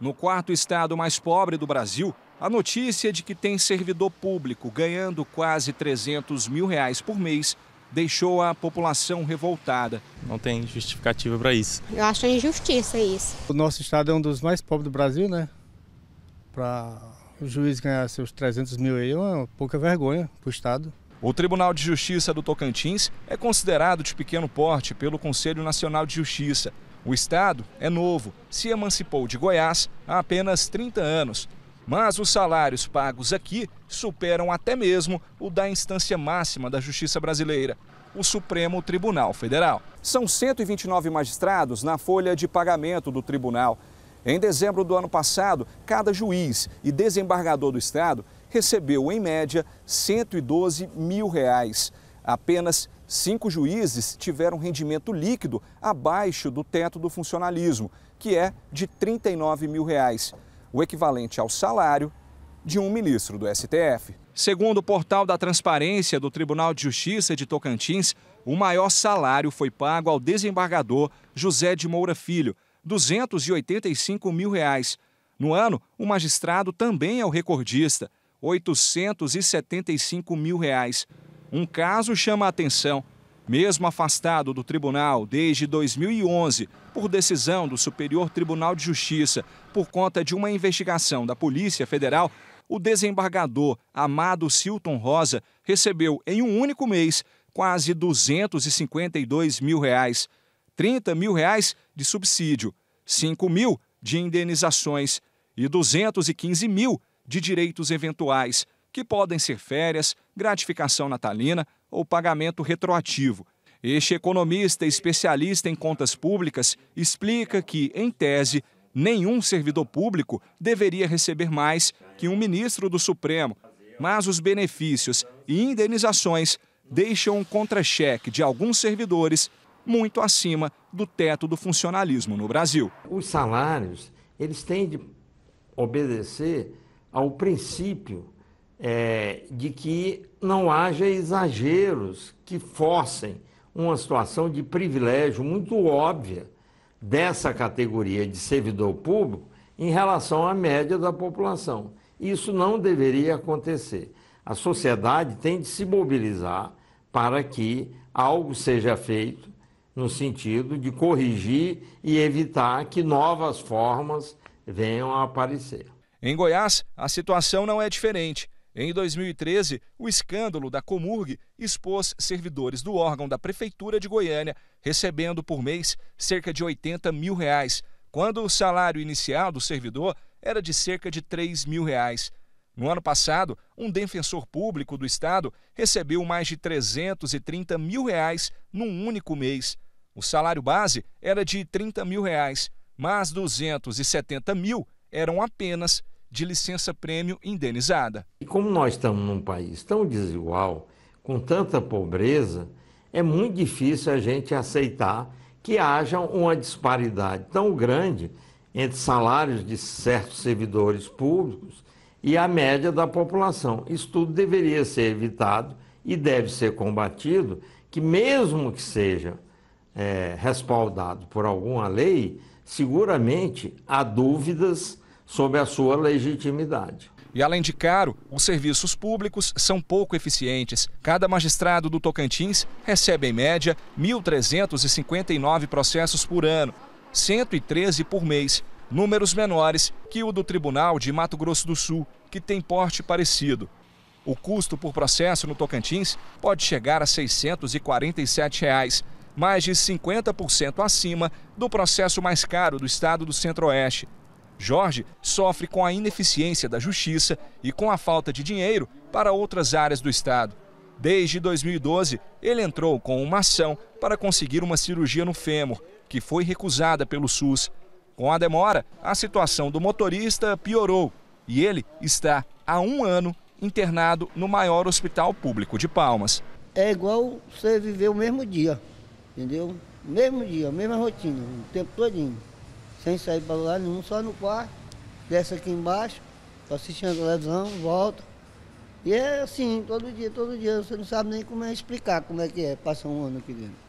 No quarto estado mais pobre do Brasil, a notícia de que tem servidor público ganhando quase 300 mil reais por mês deixou a população revoltada. Não tem justificativa para isso. Eu acho injustiça isso. O nosso estado é um dos mais pobres do Brasil, né? Para o juiz ganhar seus 300 mil aí é uma pouca vergonha para o estado. O Tribunal de Justiça do Tocantins é considerado de pequeno porte pelo Conselho Nacional de Justiça o estado é novo, se emancipou de Goiás há apenas 30 anos, mas os salários pagos aqui superam até mesmo o da instância máxima da justiça brasileira, o Supremo Tribunal Federal. São 129 magistrados na folha de pagamento do tribunal. Em dezembro do ano passado, cada juiz e desembargador do estado recebeu, em média, 112 mil reais. Apenas cinco juízes tiveram rendimento líquido abaixo do teto do funcionalismo, que é de R$ 39 mil, reais, o equivalente ao salário de um ministro do STF. Segundo o portal da Transparência do Tribunal de Justiça de Tocantins, o maior salário foi pago ao desembargador José de Moura Filho, R$ 285 mil. Reais. No ano, o magistrado também é o recordista, R$ 875 mil. Reais. Um caso chama a atenção. Mesmo afastado do tribunal desde 2011, por decisão do Superior Tribunal de Justiça, por conta de uma investigação da Polícia Federal, o desembargador Amado Silton Rosa recebeu, em um único mês, quase 252 mil reais, 30 mil reais de subsídio, 5 mil de indenizações e 215 mil de direitos eventuais, que podem ser férias, gratificação natalina ou pagamento retroativo. Este economista especialista em contas públicas explica que, em tese, nenhum servidor público deveria receber mais que um ministro do Supremo, mas os benefícios e indenizações deixam um contra-cheque de alguns servidores muito acima do teto do funcionalismo no Brasil. Os salários, eles têm de obedecer ao princípio é, de que não haja exageros que forcem uma situação de privilégio muito óbvia dessa categoria de servidor público em relação à média da população. Isso não deveria acontecer. A sociedade tem de se mobilizar para que algo seja feito no sentido de corrigir e evitar que novas formas venham a aparecer. Em Goiás, a situação não é diferente. Em 2013, o escândalo da Comurg expôs servidores do órgão da Prefeitura de Goiânia recebendo por mês cerca de 80 mil reais, quando o salário inicial do servidor era de cerca de 3 mil reais. No ano passado, um defensor público do Estado recebeu mais de 330 mil reais num único mês. O salário base era de 30 mil reais, mas 270 mil eram apenas de licença-prêmio indenizada. E como nós estamos num país tão desigual, com tanta pobreza, é muito difícil a gente aceitar que haja uma disparidade tão grande entre salários de certos servidores públicos e a média da população. Isso tudo deveria ser evitado e deve ser combatido, que mesmo que seja é, respaldado por alguma lei, seguramente há dúvidas sob a sua legitimidade. E além de caro, os serviços públicos são pouco eficientes. Cada magistrado do Tocantins recebe, em média, 1.359 processos por ano, 113 por mês, números menores que o do Tribunal de Mato Grosso do Sul, que tem porte parecido. O custo por processo no Tocantins pode chegar a R$ 647, reais, mais de 50% acima do processo mais caro do estado do Centro-Oeste, Jorge sofre com a ineficiência da justiça e com a falta de dinheiro para outras áreas do estado. Desde 2012, ele entrou com uma ação para conseguir uma cirurgia no fêmur, que foi recusada pelo SUS. Com a demora, a situação do motorista piorou e ele está há um ano internado no maior hospital público de Palmas. É igual você viver o mesmo dia, entendeu? Mesmo dia, mesma rotina, o tempo todinho sem sair para lugar nenhum, só no quarto, desce aqui embaixo, assistindo a televisão, volta. E é assim, todo dia, todo dia, você não sabe nem como é explicar como é que é, passa um ano aqui dentro.